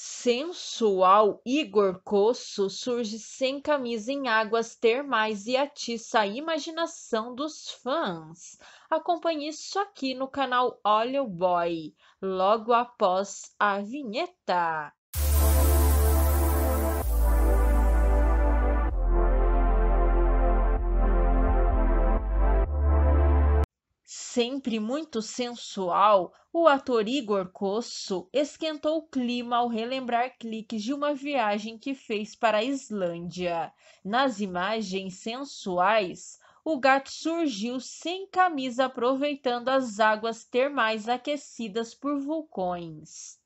sensual Igor Coço surge sem camisa em águas termais e atiça a imaginação dos fãs. Acompanhe isso aqui no canal Olha o Boy, logo após a vinheta. Sempre muito sensual, o ator Igor Coço esquentou o clima ao relembrar cliques de uma viagem que fez para a Islândia. Nas imagens sensuais, o gato surgiu sem camisa aproveitando as águas termais aquecidas por vulcões.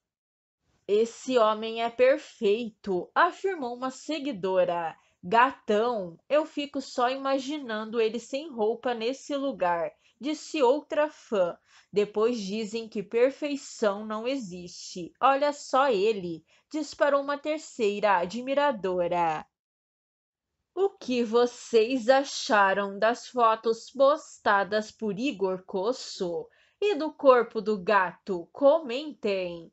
Esse homem é perfeito, afirmou uma seguidora. Gatão, eu fico só imaginando ele sem roupa nesse lugar, disse outra fã. Depois dizem que perfeição não existe. Olha só ele, disparou uma terceira admiradora. O que vocês acharam das fotos postadas por Igor Coço e do corpo do gato? Comentem!